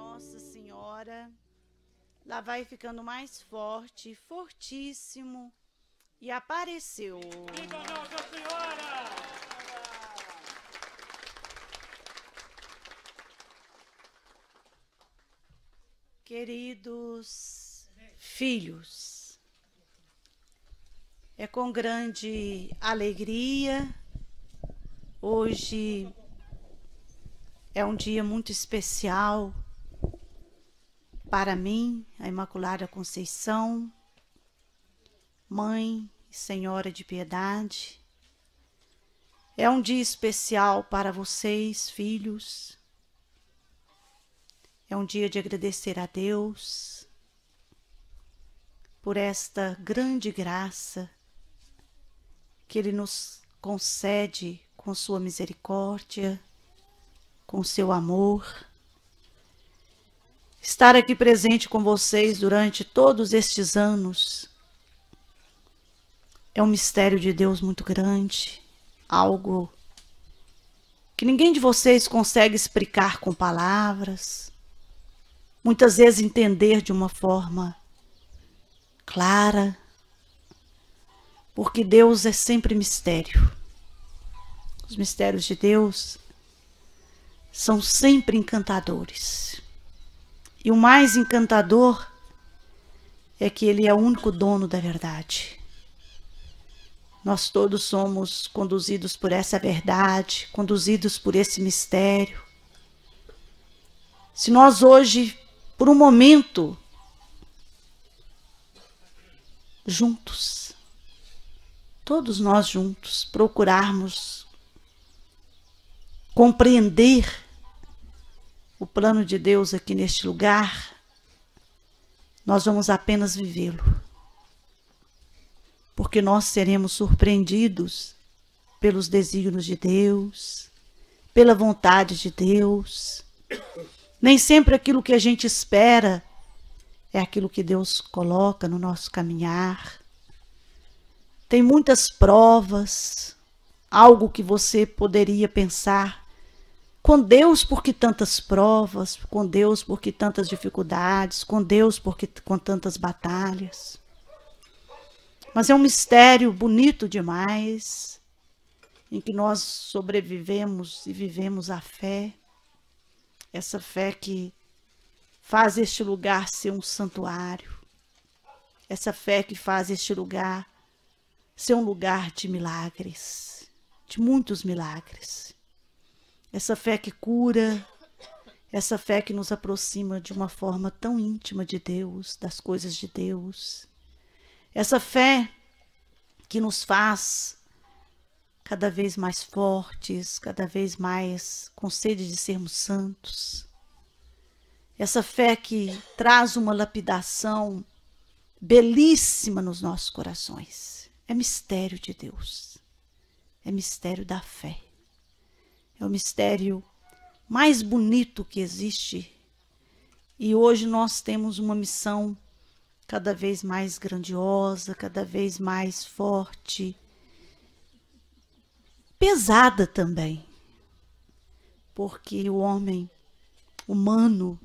Nossa Senhora, lá vai ficando mais forte, fortíssimo, e apareceu. Viva Nossa Senhora! Queridos filhos, é com grande alegria hoje é um dia muito especial para mim, a Imaculada Conceição, Mãe e Senhora de Piedade, é um dia especial para vocês, filhos. É um dia de agradecer a Deus por esta grande graça que Ele nos concede com Sua misericórdia, com Seu amor estar aqui presente com vocês durante todos estes anos. É um mistério de Deus muito grande, algo que ninguém de vocês consegue explicar com palavras, muitas vezes entender de uma forma clara, porque Deus é sempre mistério. Os mistérios de Deus são sempre encantadores. E o mais encantador é que Ele é o único dono da verdade. Nós todos somos conduzidos por essa verdade, conduzidos por esse mistério. Se nós hoje, por um momento, juntos, todos nós juntos, procurarmos compreender o plano de Deus aqui neste lugar, nós vamos apenas vivê-lo. Porque nós seremos surpreendidos pelos desígnios de Deus, pela vontade de Deus. Nem sempre aquilo que a gente espera é aquilo que Deus coloca no nosso caminhar. Tem muitas provas, algo que você poderia pensar com Deus, porque tantas provas, com Deus, porque tantas dificuldades, com Deus, porque com tantas batalhas. Mas é um mistério bonito demais, em que nós sobrevivemos e vivemos a fé, essa fé que faz este lugar ser um santuário, essa fé que faz este lugar ser um lugar de milagres, de muitos milagres. Essa fé que cura, essa fé que nos aproxima de uma forma tão íntima de Deus, das coisas de Deus. Essa fé que nos faz cada vez mais fortes, cada vez mais com sede de sermos santos. Essa fé que traz uma lapidação belíssima nos nossos corações. É mistério de Deus. É mistério da fé. É o mistério mais bonito que existe. E hoje nós temos uma missão cada vez mais grandiosa, cada vez mais forte, pesada também, porque o homem humano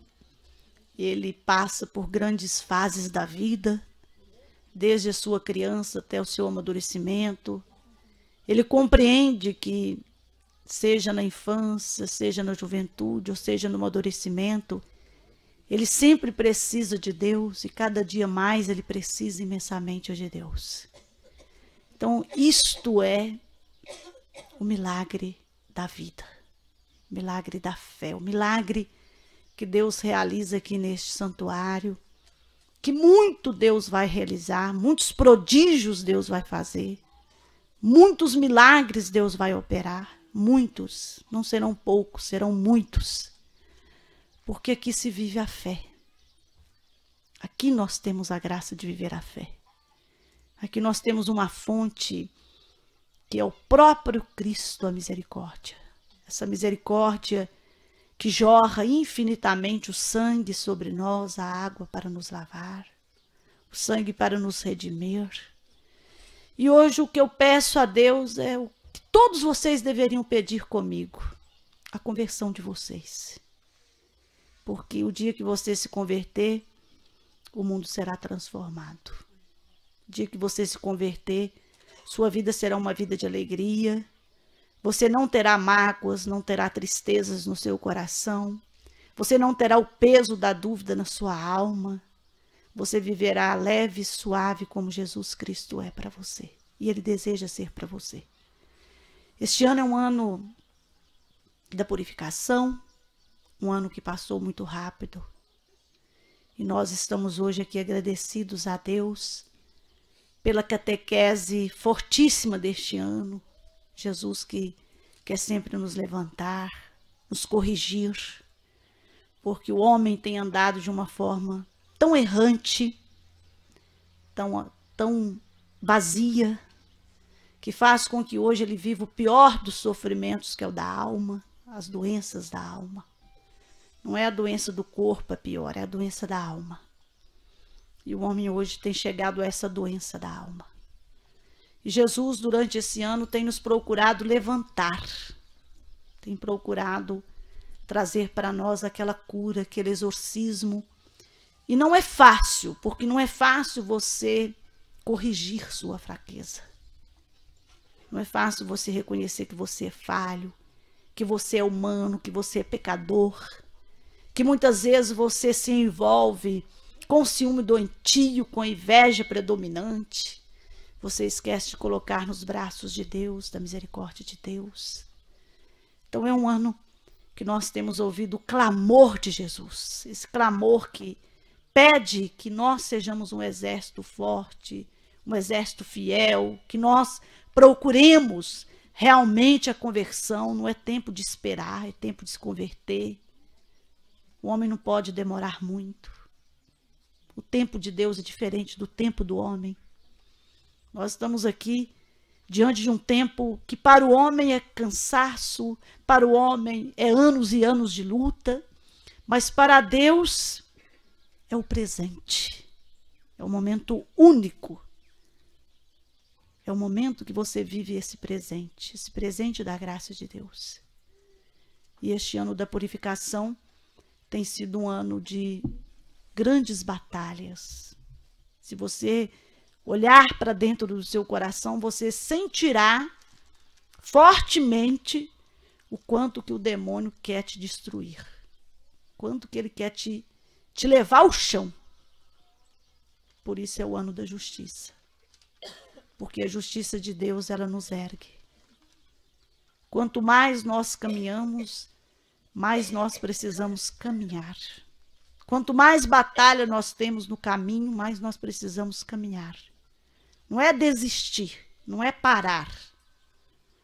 ele passa por grandes fases da vida, desde a sua criança até o seu amadurecimento. Ele compreende que seja na infância, seja na juventude, ou seja no amadurecimento, ele sempre precisa de Deus e cada dia mais ele precisa imensamente de Deus. Então, isto é o milagre da vida, o milagre da fé, o milagre que Deus realiza aqui neste santuário, que muito Deus vai realizar, muitos prodígios Deus vai fazer, muitos milagres Deus vai operar muitos, não serão poucos, serão muitos. Porque aqui se vive a fé. Aqui nós temos a graça de viver a fé. Aqui nós temos uma fonte que é o próprio Cristo, a misericórdia. Essa misericórdia que jorra infinitamente o sangue sobre nós, a água para nos lavar, o sangue para nos redimir. E hoje o que eu peço a Deus é o todos vocês deveriam pedir comigo a conversão de vocês. Porque o dia que você se converter, o mundo será transformado. O dia que você se converter, sua vida será uma vida de alegria. Você não terá mágoas, não terá tristezas no seu coração. Você não terá o peso da dúvida na sua alma. Você viverá leve e suave como Jesus Cristo é para você. E Ele deseja ser para você. Este ano é um ano da purificação, um ano que passou muito rápido. E nós estamos hoje aqui agradecidos a Deus pela catequese fortíssima deste ano. Jesus que quer sempre nos levantar, nos corrigir, porque o homem tem andado de uma forma tão errante, tão, tão vazia, que faz com que hoje ele viva o pior dos sofrimentos, que é o da alma, as doenças da alma. Não é a doença do corpo a pior, é a doença da alma. E o homem hoje tem chegado a essa doença da alma. E Jesus, durante esse ano, tem nos procurado levantar, tem procurado trazer para nós aquela cura, aquele exorcismo. E não é fácil, porque não é fácil você corrigir sua fraqueza. Não é fácil você reconhecer que você é falho, que você é humano, que você é pecador, que muitas vezes você se envolve com ciúme doentio, com inveja predominante. Você esquece de colocar nos braços de Deus, da misericórdia de Deus. Então é um ano que nós temos ouvido o clamor de Jesus, esse clamor que pede que nós sejamos um exército forte, um exército fiel, que nós procuremos realmente a conversão, não é tempo de esperar, é tempo de se converter. O homem não pode demorar muito. O tempo de Deus é diferente do tempo do homem. Nós estamos aqui diante de um tempo que para o homem é cansaço, para o homem é anos e anos de luta, mas para Deus é o presente. É o momento único é o momento que você vive esse presente, esse presente da graça de Deus. E este ano da purificação tem sido um ano de grandes batalhas. Se você olhar para dentro do seu coração, você sentirá fortemente o quanto que o demônio quer te destruir. Quanto que ele quer te, te levar ao chão. Por isso é o ano da justiça porque a justiça de Deus ela nos ergue. Quanto mais nós caminhamos, mais nós precisamos caminhar. Quanto mais batalha nós temos no caminho, mais nós precisamos caminhar. Não é desistir, não é parar.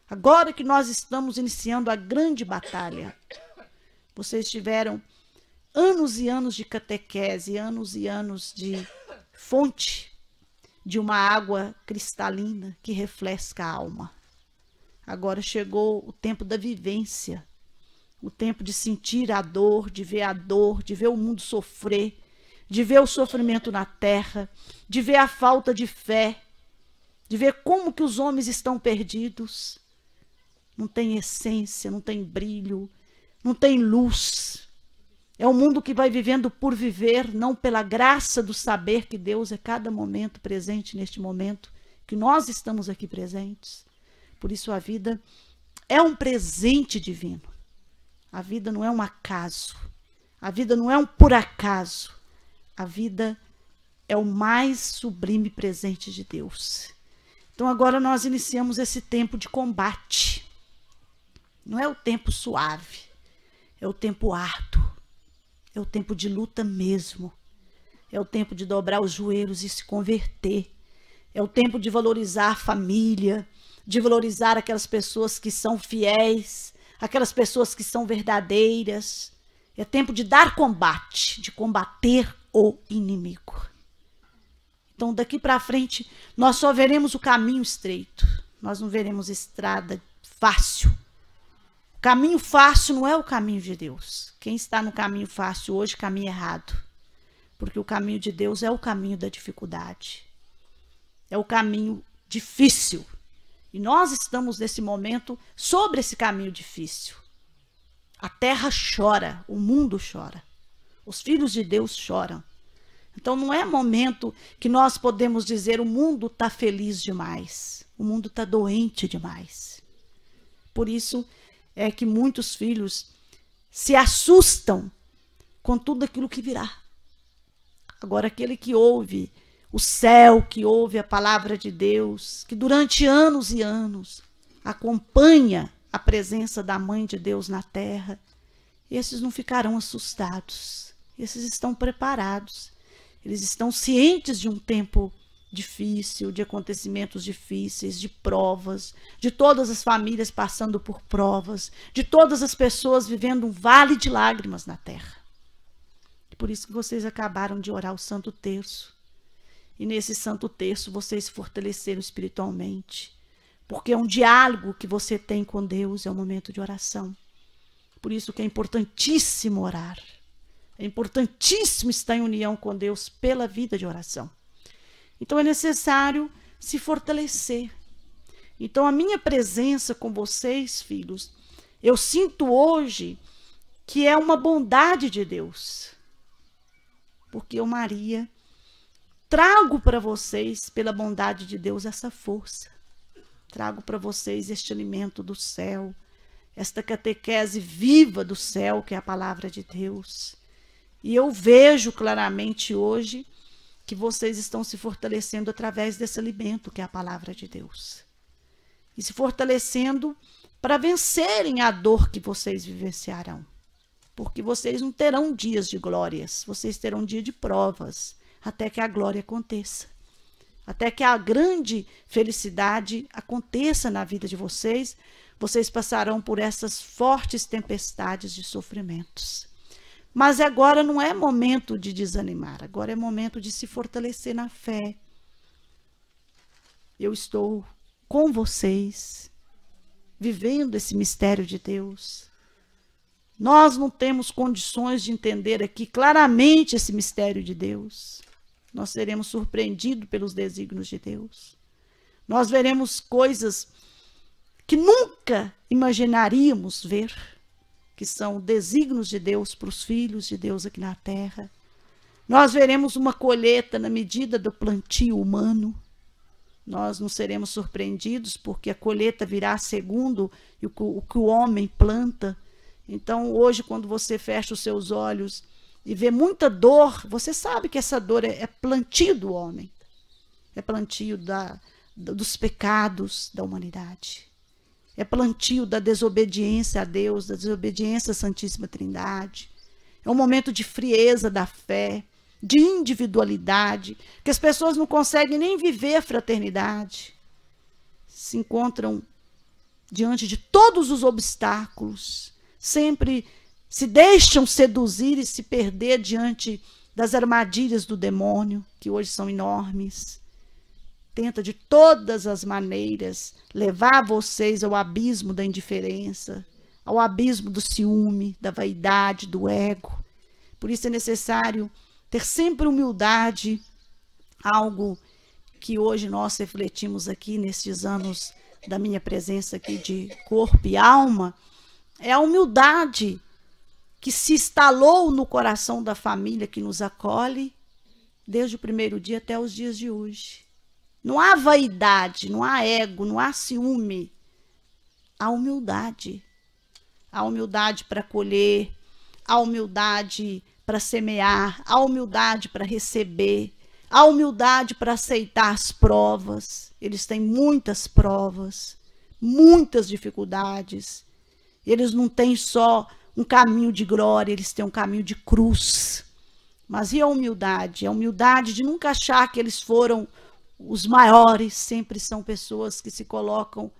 Agora que nós estamos iniciando a grande batalha, vocês tiveram anos e anos de catequese, anos e anos de fonte de uma água cristalina que refresca a alma. Agora chegou o tempo da vivência, o tempo de sentir a dor, de ver a dor, de ver o mundo sofrer, de ver o sofrimento na terra, de ver a falta de fé, de ver como que os homens estão perdidos. Não tem essência, não tem brilho, não tem luz. É um mundo que vai vivendo por viver, não pela graça do saber que Deus é cada momento presente neste momento, que nós estamos aqui presentes. Por isso a vida é um presente divino. A vida não é um acaso. A vida não é um por acaso. A vida é o mais sublime presente de Deus. Então agora nós iniciamos esse tempo de combate. Não é o tempo suave, é o tempo árduo é o tempo de luta mesmo. É o tempo de dobrar os joelhos e se converter. É o tempo de valorizar a família, de valorizar aquelas pessoas que são fiéis, aquelas pessoas que são verdadeiras. É tempo de dar combate, de combater o inimigo. Então, daqui para frente, nós só veremos o caminho estreito. Nós não veremos estrada fácil. O caminho fácil não é o caminho de Deus. Quem está no caminho fácil hoje caminha errado. Porque o caminho de Deus é o caminho da dificuldade. É o caminho difícil. E nós estamos nesse momento sobre esse caminho difícil. A terra chora, o mundo chora. Os filhos de Deus choram. Então não é momento que nós podemos dizer o mundo está feliz demais, o mundo está doente demais. Por isso é que muitos filhos se assustam com tudo aquilo que virá. Agora, aquele que ouve o céu, que ouve a palavra de Deus, que durante anos e anos acompanha a presença da Mãe de Deus na terra, esses não ficarão assustados, esses estão preparados, eles estão cientes de um tempo difícil, de acontecimentos difíceis, de provas, de todas as famílias passando por provas, de todas as pessoas vivendo um vale de lágrimas na terra. Por isso que vocês acabaram de orar o Santo Terço. E nesse Santo Terço vocês se fortaleceram espiritualmente. Porque é um diálogo que você tem com Deus, é um momento de oração. Por isso que é importantíssimo orar. É importantíssimo estar em união com Deus pela vida de oração. Então é necessário se fortalecer. Então a minha presença com vocês, filhos, eu sinto hoje que é uma bondade de Deus. Porque eu, Maria, trago para vocês, pela bondade de Deus, essa força. Trago para vocês este alimento do céu, esta catequese viva do céu, que é a palavra de Deus. E eu vejo claramente hoje que vocês estão se fortalecendo através desse alimento que é a palavra de Deus. E se fortalecendo para vencerem a dor que vocês vivenciarão. Porque vocês não terão dias de glórias, vocês terão dia de provas, até que a glória aconteça. Até que a grande felicidade aconteça na vida de vocês, vocês passarão por essas fortes tempestades de sofrimentos. Mas agora não é momento de desanimar, agora é momento de se fortalecer na fé. Eu estou com vocês, vivendo esse mistério de Deus. Nós não temos condições de entender aqui claramente esse mistério de Deus. Nós seremos surpreendidos pelos desígnios de Deus. Nós veremos coisas que nunca imaginaríamos ver que são desígnios de Deus para os filhos de Deus aqui na terra. Nós veremos uma colheita na medida do plantio humano. Nós não seremos surpreendidos, porque a colheita virá segundo o que o homem planta. Então, hoje, quando você fecha os seus olhos e vê muita dor, você sabe que essa dor é, é plantio do homem, é plantio da, dos pecados da humanidade. É plantio da desobediência a Deus, da desobediência à Santíssima Trindade. É um momento de frieza da fé, de individualidade, que as pessoas não conseguem nem viver a fraternidade. Se encontram diante de todos os obstáculos, sempre se deixam seduzir e se perder diante das armadilhas do demônio, que hoje são enormes tenta de todas as maneiras levar vocês ao abismo da indiferença, ao abismo do ciúme, da vaidade, do ego. Por isso é necessário ter sempre humildade, algo que hoje nós refletimos aqui nestes anos da minha presença aqui de corpo e alma, é a humildade que se instalou no coração da família que nos acolhe desde o primeiro dia até os dias de hoje. Não há vaidade, não há ego, não há ciúme. Há humildade. Há humildade para colher, há humildade para semear, há humildade para receber, há humildade para aceitar as provas. Eles têm muitas provas, muitas dificuldades. Eles não têm só um caminho de glória, eles têm um caminho de cruz. Mas e a humildade? A humildade de nunca achar que eles foram os maiores sempre são pessoas que se colocam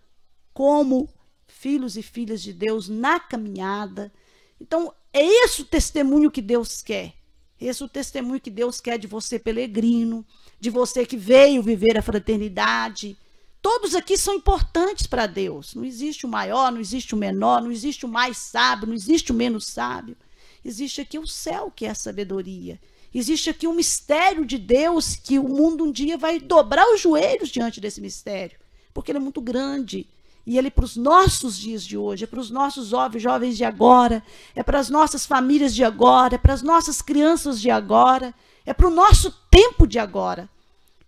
como filhos e filhas de Deus na caminhada. Então, é esse o testemunho que Deus quer. Esse é o testemunho que Deus quer de você, peregrino, de você que veio viver a fraternidade. Todos aqui são importantes para Deus. Não existe o maior, não existe o menor, não existe o mais sábio, não existe o menos sábio. Existe aqui o céu, que é a sabedoria. Existe aqui um mistério de Deus que o mundo um dia vai dobrar os joelhos diante desse mistério, porque ele é muito grande. E ele é para os nossos dias de hoje, é para os nossos jovens de agora, é para as nossas famílias de agora, é para as nossas crianças de agora, é para o nosso tempo de agora.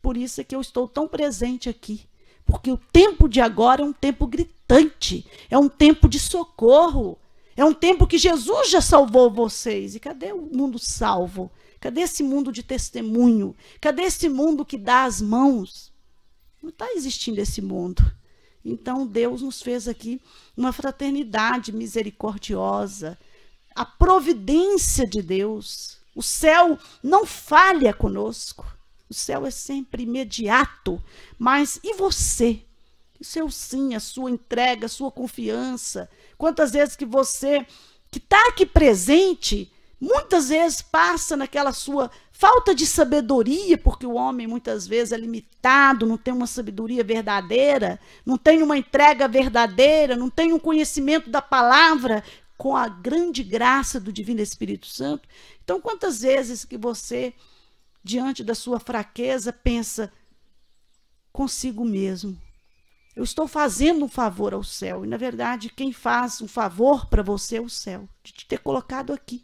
Por isso é que eu estou tão presente aqui, porque o tempo de agora é um tempo gritante, é um tempo de socorro, é um tempo que Jesus já salvou vocês. E cadê o mundo salvo? Cadê esse mundo de testemunho? Cadê esse mundo que dá as mãos? Não está existindo esse mundo. Então, Deus nos fez aqui uma fraternidade misericordiosa, a providência de Deus. O céu não falha conosco. O céu é sempre imediato. Mas e você? O seu sim, a sua entrega, a sua confiança. Quantas vezes que você, que está aqui presente, muitas vezes passa naquela sua falta de sabedoria, porque o homem muitas vezes é limitado, não tem uma sabedoria verdadeira, não tem uma entrega verdadeira, não tem um conhecimento da palavra com a grande graça do Divino Espírito Santo. Então, quantas vezes que você, diante da sua fraqueza, pensa consigo mesmo, eu estou fazendo um favor ao céu. E, na verdade, quem faz um favor para você é o céu, de te ter colocado aqui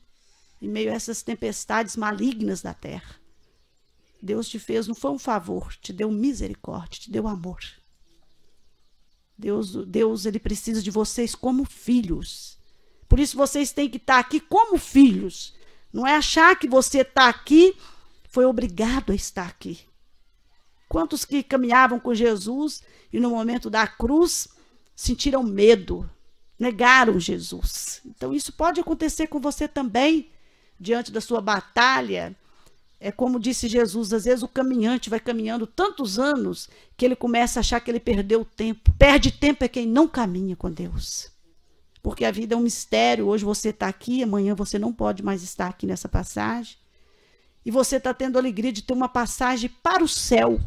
em meio a essas tempestades malignas da terra. Deus te fez, não foi um favor, te deu misericórdia, te deu amor. Deus, Deus, ele precisa de vocês como filhos. Por isso vocês têm que estar tá aqui como filhos. Não é achar que você está aqui, foi obrigado a estar aqui. Quantos que caminhavam com Jesus e no momento da cruz sentiram medo, negaram Jesus. Então isso pode acontecer com você também diante da sua batalha, é como disse Jesus, às vezes o caminhante vai caminhando tantos anos que ele começa a achar que ele perdeu tempo. Perde tempo é quem não caminha com Deus. Porque a vida é um mistério. Hoje você está aqui, amanhã você não pode mais estar aqui nessa passagem. E você está tendo a alegria de ter uma passagem para o céu.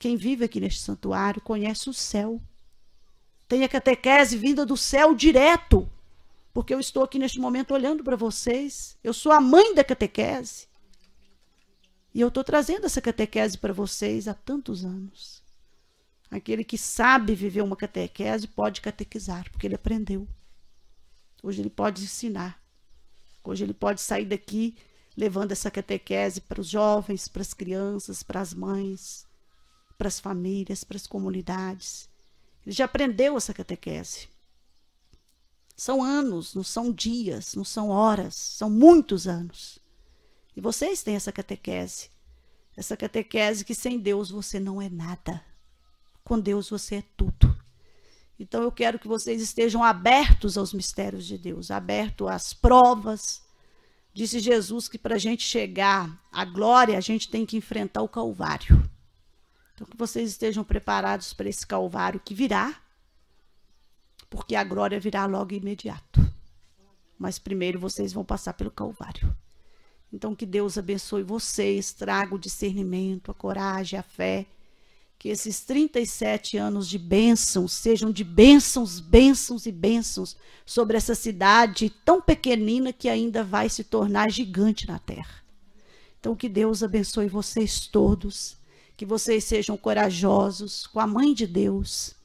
Quem vive aqui neste santuário conhece o céu. Tem a catequese vinda do céu direto porque eu estou aqui neste momento olhando para vocês. Eu sou a mãe da catequese. E eu estou trazendo essa catequese para vocês há tantos anos. Aquele que sabe viver uma catequese pode catequizar, porque ele aprendeu. Hoje ele pode ensinar. Hoje ele pode sair daqui levando essa catequese para os jovens, para as crianças, para as mães, para as famílias, para as comunidades. Ele já aprendeu essa catequese. São anos, não são dias, não são horas, são muitos anos. E vocês têm essa catequese. Essa catequese que sem Deus você não é nada. Com Deus você é tudo. Então eu quero que vocês estejam abertos aos mistérios de Deus, abertos às provas. Disse Jesus que para a gente chegar à glória, a gente tem que enfrentar o Calvário. Então que vocês estejam preparados para esse Calvário que virá porque a glória virá logo imediato. Mas primeiro vocês vão passar pelo Calvário. Então, que Deus abençoe vocês, traga o discernimento, a coragem, a fé. Que esses 37 anos de bênção sejam de bênçãos, bênçãos e bênçãos sobre essa cidade tão pequenina que ainda vai se tornar gigante na terra. Então, que Deus abençoe vocês todos, que vocês sejam corajosos com a mãe de Deus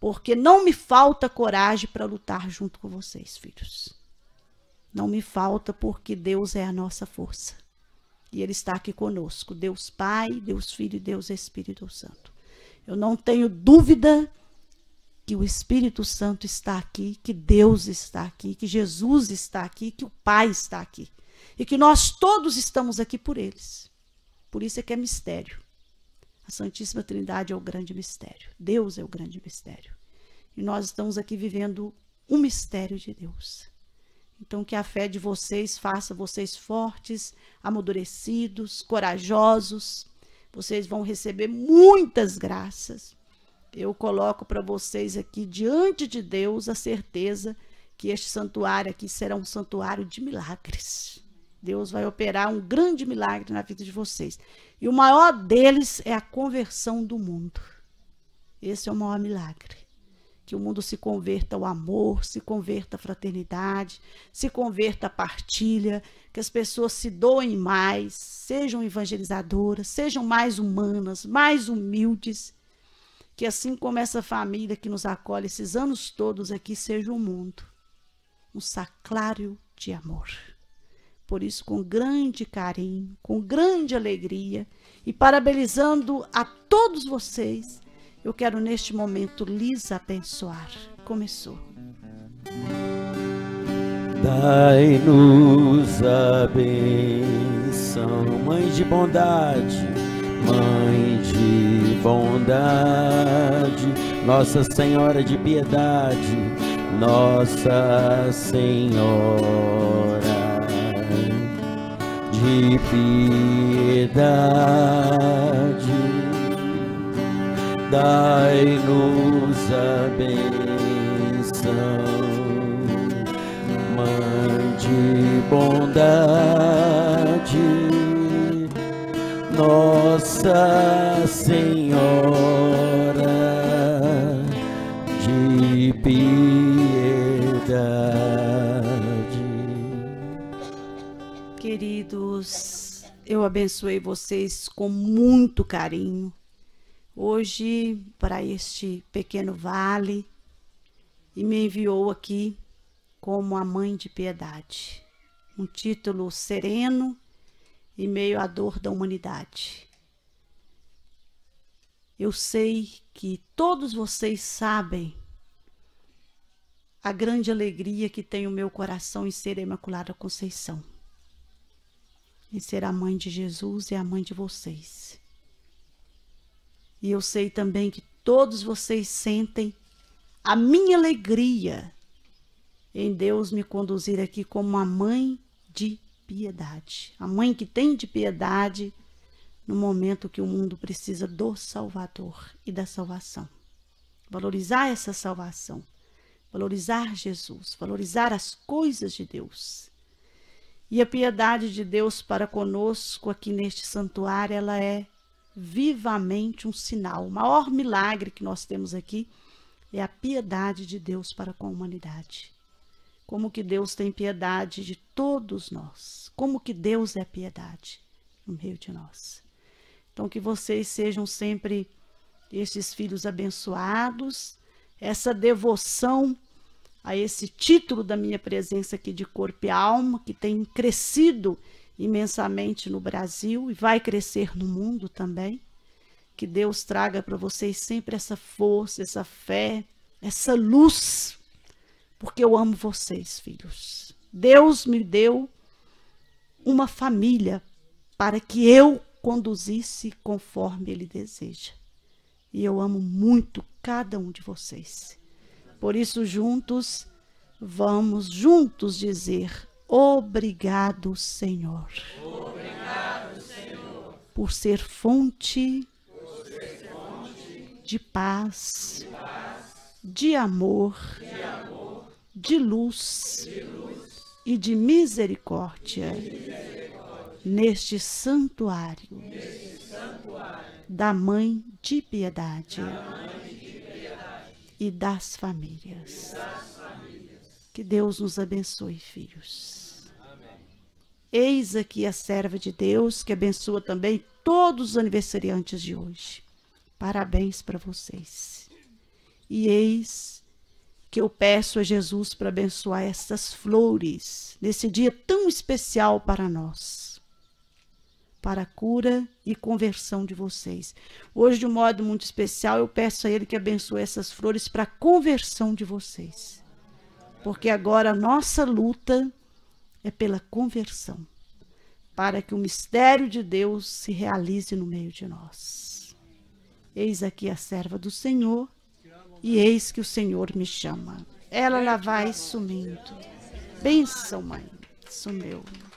porque não me falta coragem para lutar junto com vocês, filhos. Não me falta, porque Deus é a nossa força. E Ele está aqui conosco. Deus Pai, Deus Filho e Deus Espírito Santo. Eu não tenho dúvida que o Espírito Santo está aqui, que Deus está aqui, que Jesus está aqui, que o Pai está aqui. E que nós todos estamos aqui por eles. Por isso é que é mistério. A Santíssima Trindade é o grande mistério. Deus é o grande mistério. E nós estamos aqui vivendo um mistério de Deus. Então, que a fé de vocês faça vocês fortes, amadurecidos, corajosos. Vocês vão receber muitas graças. Eu coloco para vocês aqui, diante de Deus, a certeza que este santuário aqui será um santuário de milagres. Deus vai operar um grande milagre na vida de vocês. E o maior deles é a conversão do mundo. Esse é o maior milagre. Que o mundo se converta ao amor, se converta à fraternidade, se converta à partilha, que as pessoas se doem mais, sejam evangelizadoras, sejam mais humanas, mais humildes. Que assim como essa família que nos acolhe esses anos todos aqui, seja o um mundo um sacrário de amor por isso com grande carinho, com grande alegria e parabenizando a todos vocês, eu quero neste momento lhes abençoar. Começou. Dai-nos a benção, Mãe de bondade, Mãe de bondade, Nossa Senhora de piedade, Nossa Senhora de piedade, dai-nos a benção, Mãe de bondade, Nossa Senhora de piedade. Queridos, eu abençoei vocês com muito carinho. Hoje, para este pequeno vale, e me enviou aqui como a mãe de piedade, um título sereno e meio à dor da humanidade. Eu sei que todos vocês sabem a grande alegria que tem o meu coração em ser a Imaculada Conceição em ser a mãe de Jesus e a mãe de vocês. E eu sei também que todos vocês sentem a minha alegria em Deus me conduzir aqui como a mãe de piedade, a mãe que tem de piedade no momento que o mundo precisa do Salvador e da salvação. Valorizar essa salvação, valorizar Jesus, valorizar as coisas de Deus. E a piedade de Deus para conosco aqui neste santuário, ela é vivamente um sinal. O maior milagre que nós temos aqui é a piedade de Deus para com a humanidade. Como que Deus tem piedade de todos nós. Como que Deus é piedade no meio de nós. Então, que vocês sejam sempre estes filhos abençoados, essa devoção a esse título da minha presença aqui de corpo e alma, que tem crescido imensamente no Brasil e vai crescer no mundo também. Que Deus traga para vocês sempre essa força, essa fé, essa luz, porque eu amo vocês, filhos. Deus me deu uma família para que eu conduzisse conforme Ele deseja. E eu amo muito cada um de vocês. Por isso, juntos, vamos juntos dizer: Obrigado, Senhor. Obrigado, Senhor. Por ser fonte, por ser fonte de, paz, de paz, de amor, de, amor, de luz, de luz e de misericórdia, de misericórdia neste, santuário, neste santuário da Mãe de Piedade. Da mãe e das famílias. Que Deus nos abençoe, filhos. Eis aqui a serva de Deus que abençoa também todos os aniversariantes de hoje. Parabéns para vocês. E eis que eu peço a Jesus para abençoar essas flores nesse dia tão especial para nós para a cura e conversão de vocês. Hoje, de um modo muito especial, eu peço a Ele que abençoe essas flores para a conversão de vocês. Porque agora a nossa luta é pela conversão, para que o mistério de Deus se realize no meio de nós. Eis aqui a serva do Senhor, e eis que o Senhor me chama. Ela lá vai sumindo. Benção, mãe, sumiu.